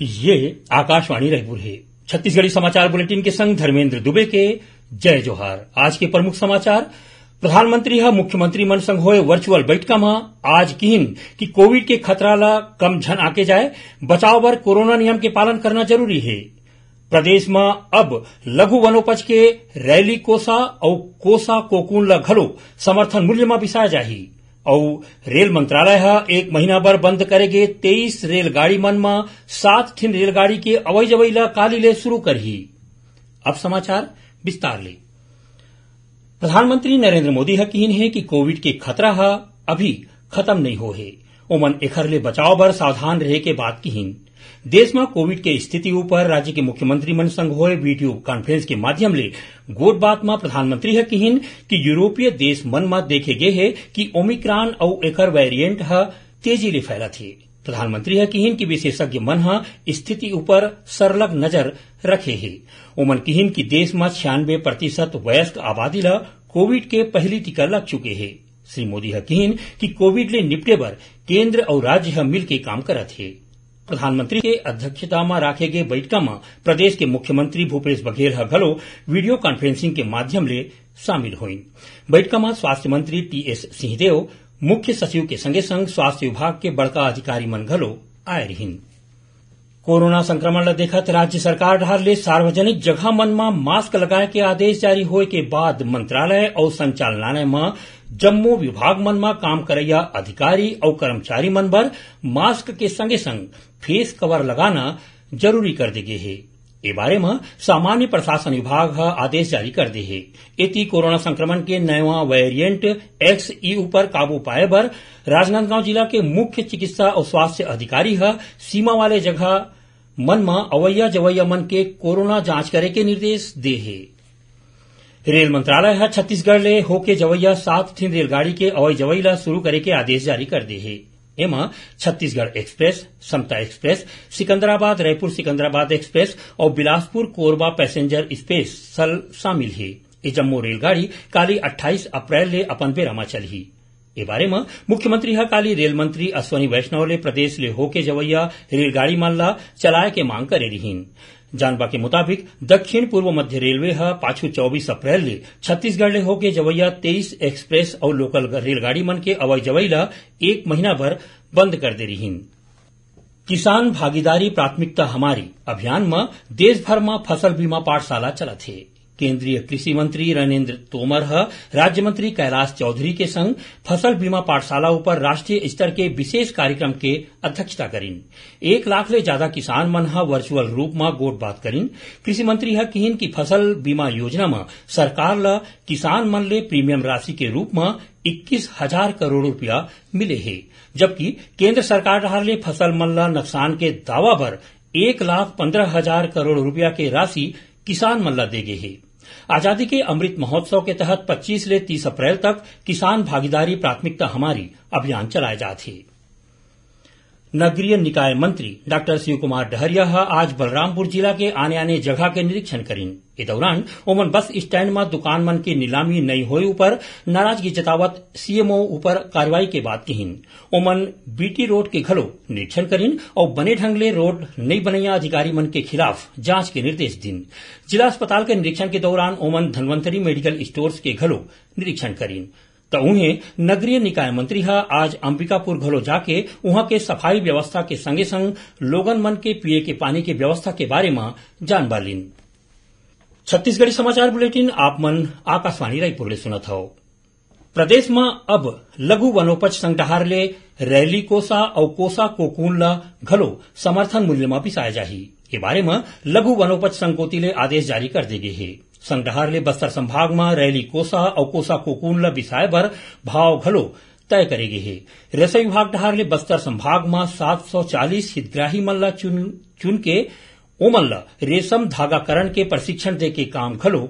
ये आकाशवाणी रायपुर है छत्तीसगढ़ी समाचार बुलेटिन के संग धर्मेंद्र दुबे के जय जोहार आज के प्रमुख समाचार प्रधानमंत्री है हाँ, मुख्यमंत्री मन संग हुए वर्चुअल बैठक में आज किहिन कि कोविड के खतरा ला कम झन आके जाए बचाव बर कोरोना नियम के पालन करना जरूरी है प्रदेश में अब लघु वनोपज के रैली कोसा और कोसा कोकून ला घलो समर्थन मूल्य में बिसाया जाएगी और रेल मंत्रालय ह एक महीना भर बंद करे तेईस रेलगाड़ी मन में सात ठिन रेलगाड़ी के अवैज जवई काली ले शुरू करही अब समाचार विस्तार ले प्रधानमंत्री नरेंद्र मोदी है कहीन है कि कोविड के खतरा अभी खत्म नहीं हो है ओमन एखर ले बचाव पर सावधान रहे के बात कहिन देश में कोविड के स्थिति ऊपर राज्य के मुख्यमंत्री संघ हुए वीडियो कॉन्फ्रेंस के माध्यम ले गोट बात में प्रधानमंत्री है कहिन कि यूरोपीय देश मन में देखे गए है कि ओमिक्रॉन और एकर वेरिएंट तेजी ले फैला थे प्रधानमंत्री है कहीन कि विशेषज्ञ मन स्थिति ऊपर सरलग नजर रखे है ओमन कहीन कि देश में छियानवे प्रतिशत वयस्क आबादी ल कोविड के पहली टीका लग चुके हैं श्री मोदी ह कि कोविड ले निपटे पर केंद्र और राज्य मिलकर काम करते हैं प्रधानमंत्री अध्यक्षता में પ્રધાનમંત્રીએ गए बैठक में प्रदेश के मुख्यमंत्री भूपेश बघेल घलो वीडियो कॉन्फ्रेंसिंग के माध्यम ले शामिल हुई बैठक में स्वास्थ्य मंत्री टीएस सिंहदेव मुख्य सचिव के संगे संग स्वास्थ्य विभाग के बड़का अधिकारी मन घलो आए रहीन कोरोना संक्रमण ल देखत राज्य सरकार ढार ले सार्वजनिक जगह मन में मास्क लगाए के आदेश जारी होए के बाद मंत्रालय और संचालनालय में जम्मू विभाग मन में काम करैया अधिकारी और कर्मचारी मन पर मास्क के संगे संग फेस कवर लगाना जरूरी कर दे गे ए बारे में सामान्य प्रशासन विभाग आदेश जारी कर दे है इति कोरोना संक्रमण के नया वेरिएंट एक्स ई e ऊपर काबू पाए पर राजनांदगांव जिला के मुख्य चिकित्सा और स्वास्थ्य अधिकारी सीमा वाले जगह मन में अवैया जवैया मन के कोरोना जांच करे के निर्देश दे है रेल मंत्रालय ह छत्तीसगढ़ ले होके जवैया सात ठीन रेलगाड़ी के अवई जवई ल शुरू करे के आदेश जारी कर दी है एमा Chhattisgarh express Samta express Secunderabad Raipur Secunderabad express और बिलासपुर कोरबा पैसेंजर सल शामिल हे ये जम्मू रेलगाड़ी काली 28 अप्रैल ले अपन बेरा म चलही ए बारे में मुख्यमंत्री काली रेल मंत्री अश्वनी वैष्णव ले प्रदेश ले होके जवैया रेलगाड़ी मल्ला चलाये चलाए के मांग करे रही जानबा के मुताबिक दक्षिण पूर्व मध्य रेलवे ह पाछू चौबीस अप्रैल ले छत्तीसगढ़ ले होके जवैया तेईस एक्सप्रेस और लोकल रेलगाड़ी मन के अवई जवई ल एक महीना भर बंद कर दे रही किसान भागीदारी प्राथमिकता हमारी अभियान में देशभर में फसल बीमा पाठशाला चलत थे केंद्रीय कृषि मंत्री नरेंद्र तोमर राज्य मंत्री कैलाश चौधरी के संग फसल बीमा पाठशालाओं पर राष्ट्रीय स्तर के विशेष कार्यक्रम के अध्यक्षता करीन एक लाख ले ज्यादा किसान मन वर्चुअल रूप में गोट बात करीन कृषि मंत्री ह कहिन कि फसल बीमा योजना में सरकार ल किसान मन ले प्रीमियम राशि के रूप में इक्कीस हजार करोड़ रूपया मिले हे जबकि केंद्र सरकार ले फसल मन नुकसान के दावा पर एक लाख पंद्रह हजार करोड़ रूपया के राशि किसान मल्ला दे गे हैं आजादी के अमृत महोत्सव के तहत पच्चीस ले तीस अप्रैल तक किसान भागीदारी प्राथमिकता हमारी अभियान चलाया है नगरीय निकाय मंत्री डॉ शिव कुमार डहरिया आज बलरामपुर जिला के आने आने जगह के निरीक्षण करीन इस दौरान ओमन बस स्टैंड में दुकान मन की नीलामी नहीं होए ऊपर नाराजगी जतावत सीएमओ ऊपर कार्रवाई के बाद कहीन ओमन बीटी रोड के घरों निरीक्षण करीन और बने ढंग ले रोड नई बनैया अधिकारी मन के खिलाफ जांच के निर्देश दिन जिला अस्पताल के निरीक्षण के दौरान ओमन धनवंतरी मेडिकल स्टोर्स के घरों निरीक्षण करीन तो उन्हें नगरीय निकाय मंत्री ह आज अंबिकापुर घलो जाके उहां के सफाई व्यवस्था के संगे संग लोगन मन के पिए के पानी के व्यवस्था के बारे में जान बालिन छत्तीसगढ़ी समाचार बुलेटिन आप मन आकाशवाणी रायपुर ले सुनत हव प्रदेश में अब लघु वनोपज संग्रहार ले रैली कोसा और कोसा कोकून ल घलो समर्थन मूल्य में पिसाया जाही के बारे में लघु वनोपज संकोति ले आदेश जारी कर दी गए है संभाग में रैली कोसा और कोसा कोकून વિષય પર भाव घलो तय करेगी है रसोई विभाग डहार बस्तर संभाग में सात सौ चालीस हितग्राही मल्ला चुन, चुन के ओमल रेशम धागाकरण के प्रशिक्षण दे के काम घलो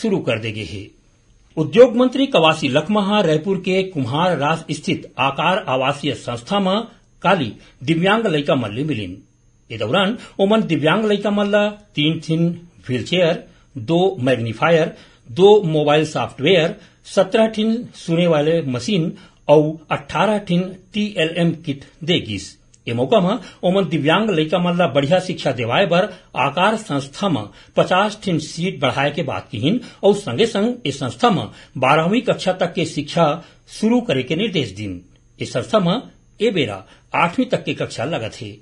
शुरू कर देगी है उद्योग मंत्री कवासी लखमहा रायपुर के कुम्हार रास स्थित आकार आवासीय संस्था में काली दिव्यांग लैका मल्ले मिलीन ए दौरान ओमन दिव्यांग लयिका मल्ला तीन थीन व्हील चेयर दो मैग्नीफायर दो मोबाइल सॉफ्टवेयर सत्रह ठिन सुने वाले मशीन और अट्ठारह ठिन टीएलएम किट देगी ए मौका में ओमन दिव्यांग लड़का मल्ला बढ़िया शिक्षा देवाए बर आकार संस्था में पचास ठिन सीट बढ़ाए के बात कहीन और संगे संग इस संस्था में बारहवीं कक्षा तक के शिक्षा शुरू करे के निर्देश दिन इस संस्था में ए बेरा आठवीं तक के कक्षा लगत है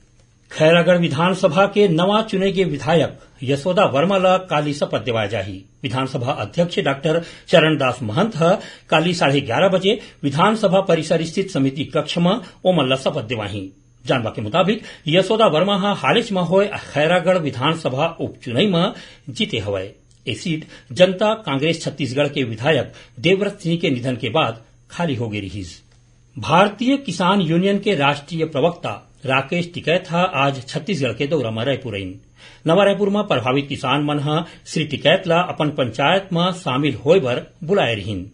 खैरागढ़ विधानसभा के नवा चुने गए विधायक यशोदा वर्मा ला काली शपथ दिवाया जा विधानसभा अध्यक्ष डॉक्टर चरणदास महंत है काली साढ़े ग्यारह बजे विधानसभा परिसर स्थित समिति कक्ष में ओमन ल शपथ दिवाही जानवा के मुताबिक यशोदा वर्मा ह हालच में हुए खैरागढ़ विधानसभा उपचुनाव में जीते हवय ये सीट जनता कांग्रेस छत्तीसगढ़ के विधायक देवव्रत सिंह के निधन के बाद खाली हो गई रही भारतीय किसान यूनियन के राष्ट्रीय प्रवक्ता टिकैत ટિકૈત आज छत्तीसगढ़ के दौरा में रायपुर नवा रायपुर में प्रभावित किसान मन टिकैत टिकैतला अपन पंचायत में शामिल होय बर बुलाए रहीन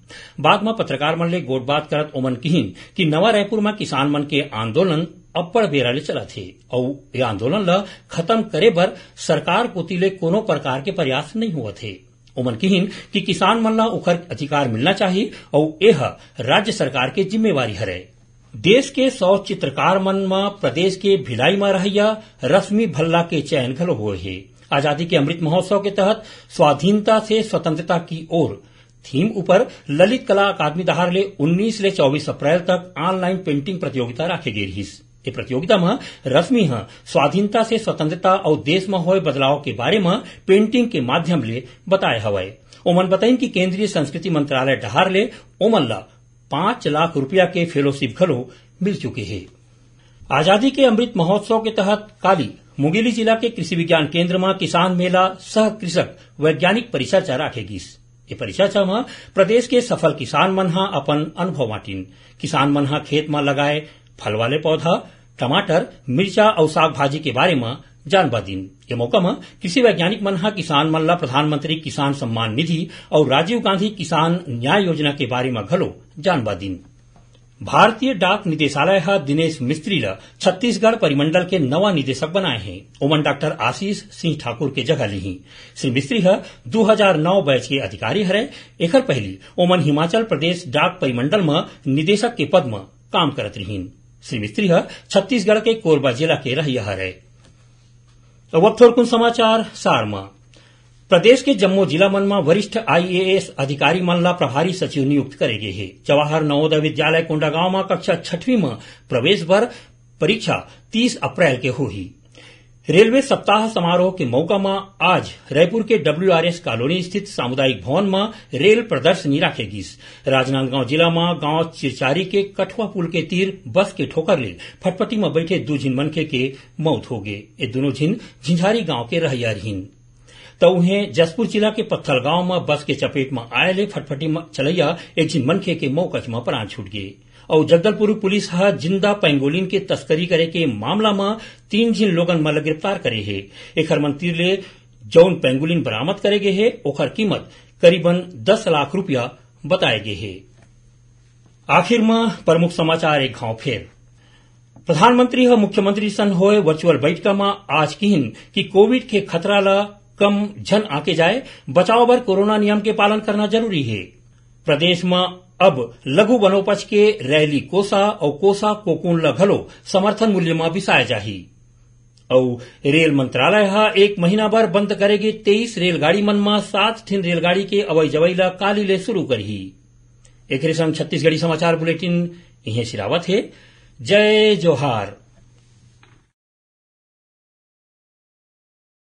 बाद में पत्रकार मन ले गोट बात करत ओमन कहीन कि नवा रायपुर में किसान मन के आंदोलन अब्बड़ बेरा ले चला थे और ये आंदोलन ल खत्म करे बर सरकार कोती ले कोनो प्रकार के प्रयास नहीं हुआ थे ओमन कहीन कि किसान मन ला ओखर अधिकार मिलना चाहिए और यह राज्य सरकार के जिम्मेवारी हरे देश के सौ चित्रकार मन में प्रदेश के भिलाई रहैया रश्मि भल्ला के चयन घलो हुए आजादी के अमृत महोत्सव के तहत स्वाधीनता से स्वतंत्रता की ओर थीम ऊपर ललित कला अकादमी दहार ले उन्नीस ले चौबीस अप्रैल तक ऑनलाइन पेंटिंग प्रतियोगिता राखे गई रही ये प्रतियोगिता में रश्मि स्वाधीनता से स्वतंत्रता और देश में हुए बदलाव के बारे में पेंटिंग के माध्यम ले बताए हवाए ओमन बताइन कि केंद्रीय संस्कृति मंत्रालय डहार ले ओमन ला पांच लाख रूपया के फेलोशिप घरों मिल चुके हैं आजादी के अमृत महोत्सव के तहत काली मुंगेली जिला के कृषि विज्ञान केंद्र में किसान मेला सह कृषक वैज्ञानिक परिचर्चा राखेगी ये परिचर्चा में प्रदेश के सफल किसान मन अपन अनुभव बांटी किसान मन खेत में लगाए फल वाले पौधा टमाटर मिर्चा और साग भाजी के बारे में जानवा दिन ये मौका में कृषि वैज्ञानिक मनहा किसान मल्ला प्रधानमंत्री किसान सम्मान निधि और राजीव गांधी किसान न्याय योजना के बारे में घलो दिन भारतीय डाक निदेशालय दिनेश मिस्त्री ल छत्तीसगढ़ परिमंडल के नवा निदेशक बनाए हैं ओमन डॉक्टर आशीष सिंह ठाकुर के जगह ली श्री मिस्त्री ह 2009 हजार नौ बैच के अधिकारी हरे एक पहली ओमन हिमाचल प्रदेश डाक परिमंडल में निदेशक के पद में काम करत रही श्री मिस्त्री ह छत्तीसगढ़ के कोरबा जिला के रहिया हरय जिला मन में वरिष्ठ आईएएस अधिकारी मन ला प्रभारी सचिव नियुक्त करे गए है जवाहर नवोदय विद्यालय कोंडागांव में कक्षा छठवीं में प्रवेश भर परीक्षा 30 अप्रैल के होगी रेलवे सप्ताह समारोह के मौका में आज रायपुर के डब्ल्यूआरएस कॉलोनी स्थित सामुदायिक भवन में रेल प्रदर्शनी रखेगी राजनांदगांव जिला में गांव चिरचारी के कठुआ पुल के तीर बस के ठोकर ले फटपटी में बैठे दो झिन मनखे के मौत हो गए ये दोनों झिन झिंझारी गांव के रहयिन त उन्हें जसपुर जिला के पत्थल गांव में बस के चपेट में ले फटफटी चलैया एक झिन मनखे के मौके में प्राण छूट गये और जगदलपुर पुलिस हा जिंदा पैंगोलिन के तस्करी करे के मामला में तीन झिन लोगन मल गिरफ्तार करे है एक मन ले जौन पैंगोलिन बरामद करे गये है ओखर कीमत करीबन दस लाख रूपया बताये गये है आखिर में प्रमुख समाचार एक घाव फिर प्रधानमंत्री और मुख्यमंत्री सन होए वर्चुअल बैठक में आज किहिन कि कोविड के खतरा ला कम झन आके जाए बचाव बर कोरोना नियम के पालन करना जरूरी है प्रदेश में अब लघु वनोपज के रैली कोसा और कोसा कोकून ल घलो समर्थन मूल्य में बिसाए जाही और रेल मंत्रालय एक महीना भर बंद करेगी तेईस रेलगाड़ी मन में सात ठिन रेलगाड़ी के अवई जवई काली ले शुरू करी एक संग छत्तीसगढ़ी समाचार बुलेटिन यही सिरावत है जय जोहार